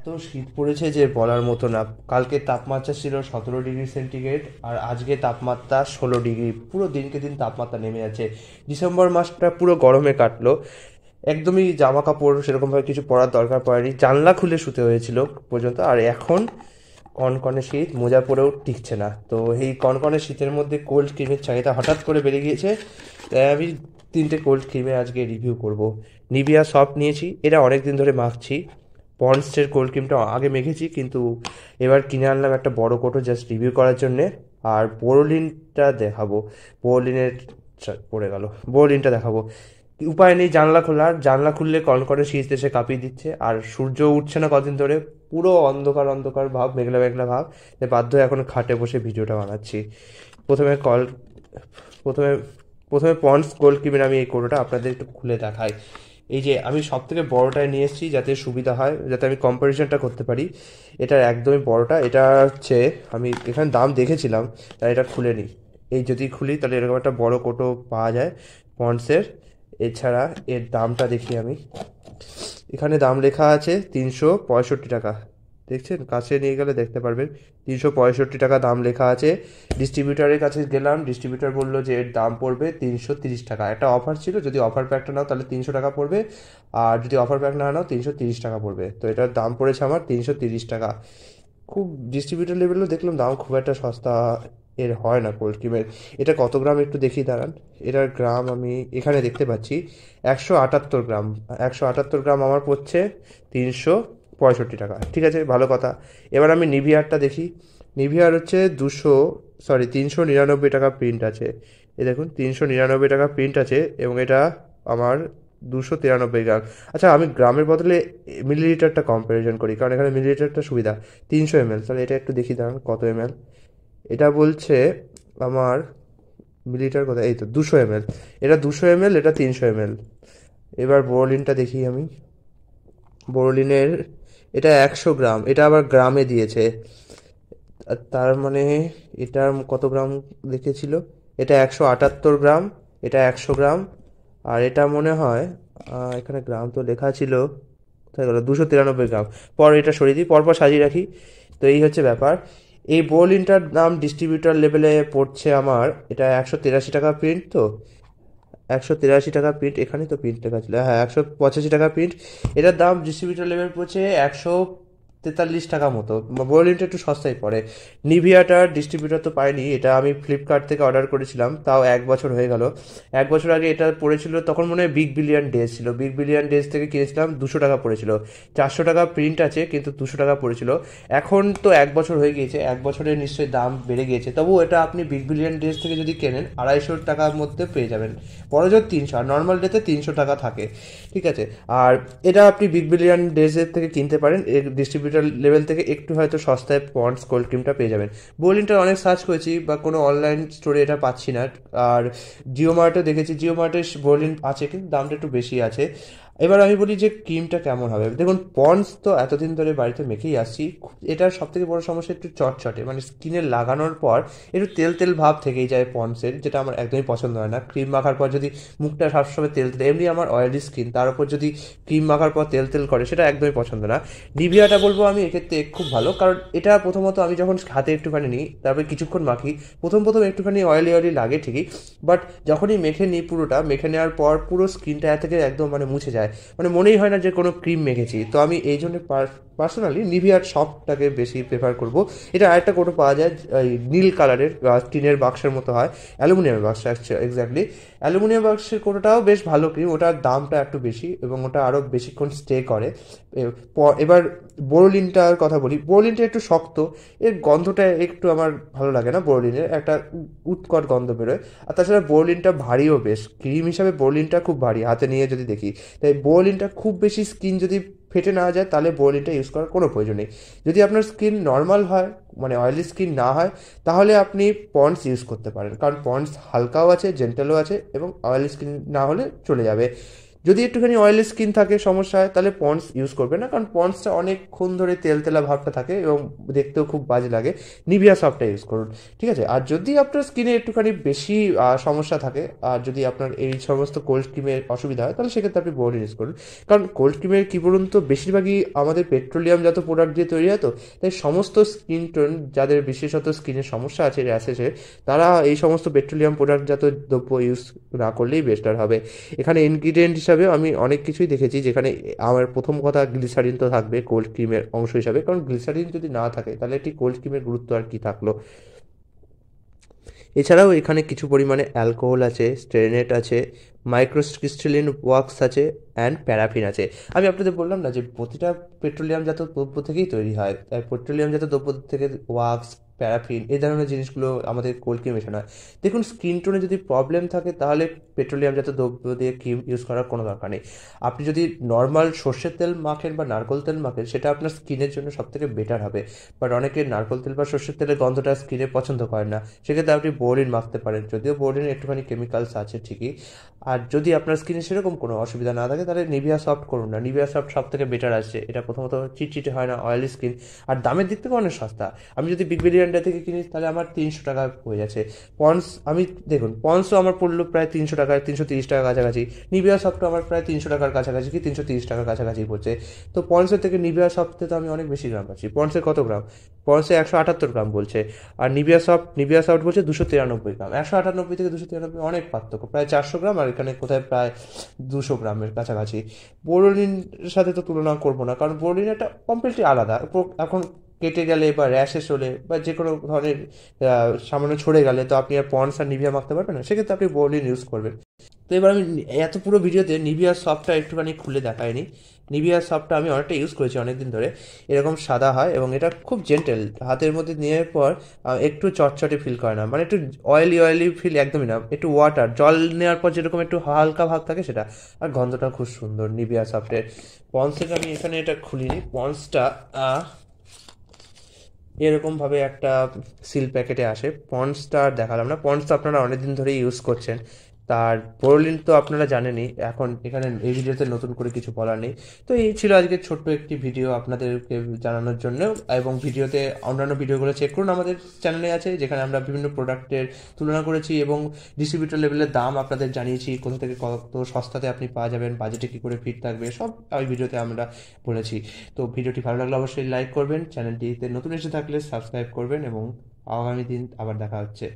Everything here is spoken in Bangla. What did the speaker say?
এত শীত পড়েছে যে বলার মতো না কালকে তাপমাত্রা ছিল সতেরো ডিগ্রি সেন্টিগ্রেড আর আজকে তাপমাত্রা ষোলো ডিগ্রি পুরো দিনকে দিন তাপমাত্রা নেমে যাচ্ছে ডিসেম্বর মাসটা পুরো গরমে কাটলো একদমই জামা কাপড় সেরকমভাবে কিছু পরার দরকার পড়েনি জানলা খুলে শুতে হয়েছিল পর্যন্ত আর এখন কনকনে শীত মোজা পরেও টিকছে না তো এই কনকনে শীতের মধ্যে কোল্ড ক্রিমের চাহিদা হঠাৎ করে বেড়ে গিয়েছে তাই আমি তিনটে কোল্ড ক্রিমে আজকে রিভিউ করব নিবিয়া সফট নিয়েছি এটা অনেক দিন ধরে মাখছি পন্ডসের কোল্ড ক্রিমটা আগে মেখেছি কিন্তু এবার কিনে আনলাম একটা বড় কোটো জাস্ট রিভিউ করার জন্যে আর বোরোলিনটা দেখাবো বোরোলিনের পড়ে গেল বোরোলিনটা দেখাবো উপায় নেই জানলা খোলার জানলা খুললে কনকনে শীত দেশে কাঁপিয়ে দিচ্ছে আর সূর্য উঠছে না কদিন ধরে পুরো অন্ধকার অন্ধকার ভাব মেঘলা মেঘলা ভাব যে বাধ্য এখন খাটে বসে ভিডিওটা বানাচ্ছি প্রথমে কল প্রথমে প্রথমে পন্ডস গোল কিমের আমি এই কোটোটা আপনাদের একটু খুলে দেখাই এই যে আমি সব থেকে বড়োটাই নিয়ে এসেছি যাতে সুবিধা হয় যাতে আমি কম্পারিজনটা করতে পারি এটার একদমই বড়োটা এটা হচ্ছে আমি এখানে দাম দেখেছিলাম তাই এটা খুলে নিই এই যদি খুলি তাহলে এরকম একটা বড় কোটো পাওয়া যায় পন্ডসের এছাড়া এর দামটা দেখি আমি এখানে দাম লেখা আছে তিনশো পঁয়ষট্টি টাকা দেখছেন কাছে নিয়ে গেলে দেখতে পারবেন তিনশো পঁয়ষট্টি টাকা দাম লেখা আছে ডিস্ট্রিবিউটারের কাছে গেলাম ডিস্ট্রিবিউটার বলল যে এর দাম পড়বে তিনশো তিরিশ টাকা একটা অফার ছিল যদি অফার প্যাকটা নাও তাহলে তিনশো টাকা পড়বে আর যদি অফার প্যাক না নাও তিনশো তিরিশ টাকা পড়বে তো এটার দাম পড়েছে আমার তিনশো তিরিশ টাকা খুব ডিস্ট্রিবিউটার লেভেলেও দেখলাম দাম খুব একটা সস্তা এর হয় না কোল্ড ক্রিমের এটা কত গ্রাম একটু দেখি দাঁড়ান এটার গ্রাম আমি এখানে দেখতে পাচ্ছি একশো আটাত্তর গ্রাম একশো আটাত্তর গ্রাম আমার পড়ছে তিনশো পঁয়ষট্টি টাকা ঠিক আছে ভালো কথা এবার আমি নিভিয়ারটা দেখি নিভিয়ার হচ্ছে দুশো সরি তিনশো নিরানব্বই টাকা প্রিন্ট আছে এ দেখুন তিনশো নিরানব্বই টাকা প্রিন্ট আছে এবং এটা আমার দুশো তিরানব্বই গ্রাম আচ্ছা আমি গ্রামের বদলে মিলিলিটারটা কম্পারিজন করি কারণ এখানে মিলিলিটারটা সুবিধা তিনশো এম এল তাহলে এটা একটু দেখি দাঁড়ান কত এম এল এটা বলছে আমার মিলিলিটার কথা এই তো দুশো এম এল এটা দুশো এম এল এটা তিনশো এম এল এবার বোরোলিনটা দেখি আমি বোরোলিনের এটা একশো গ্রাম এটা আবার গ্রামে দিয়েছে তার মানে এটার কত গ্রাম দেখেছিল এটা একশো আটাত্তর গ্রাম এটা একশো গ্রাম আর এটা মনে হয় এখানে গ্রাম তো লেখা ছিল কোথায় গেলো দুশো তিরানব্বই গ্রাম পর এটা সরিয়ে দিই পরপর সাজিয়ে রাখি তো এই হচ্ছে ব্যাপার এই ইন্টার দাম ডিস্ট্রিবিউটার লেভেলে পড়ছে আমার এটা একশো তেরাশি টাকা প্রিন্ট তো একশো তিরাশি টাকা প্রিন্ট এখানেই তো প্রিন্ট লেখা ছিল হ্যাঁ একশো পঁচাশি টাকা প্রিন্ট এটার দাম ডিস্ট্রিবিউটার লেভেল পড়ছে একশো তেতাল্লিশ টাকা মতো বোরোলিনটা একটু সস্তায় পড়ে নিভিয়াটার ডিস্ট্রিবিউটার তো পাইনি এটা আমি ফ্লিপকার্ট থেকে অর্ডার করেছিলাম তাও এক বছর হয়ে গেল এক বছর আগে এটা পড়েছিল তখন মনে হয় বিগ বিলিয়ন ডেজ ছিল বিগ বিলিয়ন ডেজ থেকে কিনেছিলাম দুশো টাকা পড়েছিল চারশো টাকা প্রিন্ট আছে কিন্তু দুশো টাকা পড়েছিল এখন তো এক বছর হয়ে গিয়েছে এক বছরে নিশ্চয়ই দাম বেড়ে গিয়েছে তবু এটা আপনি বিগ বিলিয়ন ডেজ থেকে যদি কেনেন আড়াইশো টাকার মধ্যে পেয়ে যাবেন বড় জোর তিনশো আর নর্মাল ডেতে তিনশো টাকা থাকে ঠিক আছে আর এটা আপনি বিগ বিলিয়ন ডেজের থেকে কিনতে পারেন এর ডিস্ট্রিবিউট ডিস্ট্রিবিউটার লেভেল থেকে একটু হয়তো সস্তায় পন্ডস কোল্ড ক্রিমটা পেয়ে যাবেন বোলিনটা অনেক সার্চ করেছি বা কোনো অনলাইন স্টোরে এটা পাচ্ছি না আর জিও মার্টও দেখেছি জিও মার্টে বোলিন আছে কিন্তু দামটা একটু বেশি আছে এবার আমি বলি যে ক্রিমটা কেমন হবে দেখুন পন্স তো এতদিন ধরে বাড়িতে মেখেই আসছি এটার সব থেকে বড় সমস্যা একটু চটচটে মানে স্কিনে লাগানোর পর একটু তেল তেল ভাব থেকেই যায় পন্সের যেটা আমার একদমই পছন্দ হয় না ক্রিম মাখার পর যদি মুখটা সবসময় তেল তেল এমনি আমার অয়েলি স্কিন তার উপর যদি ক্রিম মাখার পর তেল তেল করে সেটা একদমই পছন্দ না নিভিয়াটা বলবো আমি এক্ষেত্রে খুব ভালো কারণ এটা প্রথমত আমি যখন হাতে একটুখানি নিই তারপরে কিছুক্ষণ মাখি প্রথম প্রথম একটুখানি অয়েলি অয়েলি লাগে ঠিকই বাট যখনই মেখে নিই পুরোটা মেখে নেওয়ার পর পুরো স্কিনটা থেকে একদম মানে মুছে যায় মানে মনেই হয় না যে কোনো ক্রিম মেখেছি তো আমি এই জন্য পার্সোনালি নিভিয়ার সফটটাকে বেশি প্রেফার করব এটা আরেকটা কোটো পাওয়া যায় নীল কালারের টিনের বাক্সের মতো হয় অ্যালুমিনিয়ামের বাক্স এক্স্যাক্টলি অ্যালুমিনিয়াম বাক্সের কোটোটাও বেশ ভালো ক্রিম ওটার দামটা একটু বেশি এবং ওটা আরও বেশিক্ষণ স্টে করে এবার বোরোলিনটার কথা বলি বোরোলিনটা একটু শক্ত এর গন্ধটা একটু আমার ভালো লাগে না বোরোলিনের একটা উৎকট গন্ধ বেরোয় আর তাছাড়া বোরোলিনটা ভারীও বেশ ক্রিম হিসাবে বোরোলিনটা খুব ভারী হাতে নিয়ে যদি দেখি তাই বোরোলিনটা খুব বেশি স্কিন যদি ফেটে না যায় তাহলে বোরলিনটা ইউজ করার কোনো প্রয়োজন নেই যদি আপনার স্কিন নর্মাল হয় মানে অয়েলি স্কিন না হয় তাহলে আপনি পন্ডস ইউজ করতে পারেন কারণ পন্ডস হালকাও আছে জেন্টালও আছে এবং অয়েলি স্কিন না হলে চলে যাবে যদি একটুখানি অয়েলি স্কিন থাকে সমস্যা হয় তাহলে পন্ডস ইউজ করবে না কারণ পন্ডসটা অনেকক্ষণ ধরে তেল তেলা ভাবটা থাকে এবং দেখতেও খুব বাজে লাগে নিভিয়া সফটটা ইউজ করুন ঠিক আছে আর যদি আপনার স্কিনে একটুখানি বেশি সমস্যা থাকে আর যদি আপনার এই সমস্ত কোল্ড ক্রিমের অসুবিধা হয় তাহলে সেক্ষেত্রে আপনি বোর্ড ইউজ করুন কারণ কোল্ড ক্রিমের কী বলুন তো বেশিরভাগই আমাদের পেট্রোলিয়াম জাত প্রোডাক্ট দিয়ে তৈরি হয় তো তাই সমস্ত স্কিন টোন যাদের বিশেষত স্কিনের সমস্যা আছে র্যাশেসে তারা এই সমস্ত পেট্রোলিয়াম প্রোডাক্ট জাত দ্রব্য ইউজ না করলেই বেটার হবে এখানে ইনগ্রিডিয়েন্ট হিসাবে আমি অনেক কিছুই দেখেছি যেখানে আমার প্রথম কথা গ্লিসারিন তো থাকবে কোল্ড ক্রিমের অংশ হিসাবে কারণ গ্লিসারিন যদি না থাকে তাহলে একটি কোল্ড ক্রিমের গুরুত্ব আর কি থাকলো এছাড়াও এখানে কিছু পরিমাণে অ্যালকোহল আছে স্ট্রেনেট আছে মাইক্রোক্রিস্টালিন ওয়াক্স আছে অ্যান্ড প্যারাফিন আছে আমি আপনাদের বললাম না যে প্রতিটা পেট্রোলিয়াম জাত দ্রব্য থেকেই তৈরি হয় তাই পেট্রোলিয়াম জাত দ্রব্য থেকে ওয়াক্স প্যারাফিন এই ধরনের জিনিসগুলো আমাদের কোল্ড ক্রিম মেশানো হয় দেখুন স্কিন টোনে যদি প্রবলেম থাকে তাহলে পেট্রোলিয়াম জাতীয় দ্রব্য দিয়ে ক্রিম ইউজ করার কোনো দরকার নেই আপনি যদি নর্মাল সর্ষের তেল মাখেন বা নারকোল তেল মাখেন সেটা আপনার স্কিনের জন্য সবথেকে বেটার হবে বাট অনেকে নারকোল তেল বা সর্ষের তেলের গন্ধটা স্কিনে পছন্দ করেন না সেক্ষেত্রে আপনি বোরিন মাখতে পারেন যদিও বোরিন একটুখানি কেমিক্যালস আছে ঠিকই আর যদি আপনার স্কিনে সেরকম কোনো অসুবিধা না থাকে তাহলে নিভিয়া সফট করুন না নিভিয়া সফট সব থেকে বেটার আসছে এটা প্রথমত চিটচিটে হয় না অয়েলি স্কিন আর দামের দিক থেকে অনেক সস্তা আমি যদি বিগ বিলিয়ন ব্র্যান্ডের থেকে কিনি তাহলে আমার তিনশো টাকা হয়ে যাচ্ছে পন্স আমি দেখুন পন্সও আমার পড়লো প্রায় তিনশো টাকার তিনশো তিরিশ টাকার কাছাকাছি নিভিয়া সফটও আমার প্রায় তিনশো টাকার কাছাকাছি কি তিনশো তিরিশ টাকার কাছাকাছি পড়ছে তো পন্সের থেকে নিভিয়া সফটে তো আমি অনেক বেশি গ্রাম পাচ্ছি পন্সের কত গ্রাম পন্সে একশো আটাত্তর গ্রাম বলছে আর নিভিয়া সফট নিভিয়া সফট বলছে দুশো তিরানব্বই গ্রাম একশো আটানব্বই থেকে দুশো তিরানব্বই অনেক পার্থক্য প্রায় চারশো গ্রাম আর এখানে কোথায় প্রায় দুশো গ্রামের কাছাকাছি বোরোলিনের সাথে তো তুলনা করবো না কারণ বোরোলিন একটা কমপ্লিটলি আলাদা এখন কেটে গেলে বা র্যাশেস হলে বা যে কোনো ধরনের সামান্য ছড়ে গেলে তো আপনি আর পন্স আর নিভিয়া মাখতে পারবেন না সেক্ষেত্রে আপনি বোরলিন ইউজ করবেন তো এবার আমি এত পুরো ভিডিওতে নিভিয়ার সফটটা একটুখানি খুলে দেখায়নি নিভিয়ার সফটটা আমি অনেকটা ইউজ করেছি অনেকদিন ধরে এরকম সাদা হয় এবং এটা খুব জেন্টেল হাতের মধ্যে নেওয়ার পর একটু চটচটে ফিল করে না মানে একটু অয়েলি অয়েলি ফিল একদমই না একটু ওয়াটার জল নেওয়ার পর যেরকম একটু হালকা ভাগ থাকে সেটা আর গন্ধটা খুব সুন্দর নিভিয়া সফটের পন্সের আমি এখানে এটা খুলিনি পন্সটা এরকমভাবে একটা সিল প্যাকেটে আসে পন্ডসটা আর দেখালাম না পন্ডস তো আপনারা অনেকদিন ধরে ইউজ করছেন তার বড়লিন তো আপনারা জানেনই এখন এখানে এই ভিডিওতে নতুন করে কিছু বলার নেই তো এই ছিল আজকে ছোট্ট একটি ভিডিও আপনাদেরকে জানানোর জন্য এবং ভিডিওতে অন্যান্য ভিডিওগুলো চেক করুন আমাদের চ্যানেলে আছে যেখানে আমরা বিভিন্ন প্রোডাক্টের তুলনা করেছি এবং ডিস্ট্রিবিউটর লেভেলের দাম আপনাদের জানিয়েছি কোথা থেকে কত সস্তাতে আপনি পাওয়া যাবেন বাজেটে কী করে ফিট থাকবে সব ওই ভিডিওতে আমরা বলেছি তো ভিডিওটি ভালো লাগলে অবশ্যই লাইক করবেন চ্যানেলটিতে নতুন এসে থাকলে সাবস্ক্রাইব করবেন এবং আগামী দিন আবার দেখা হচ্ছে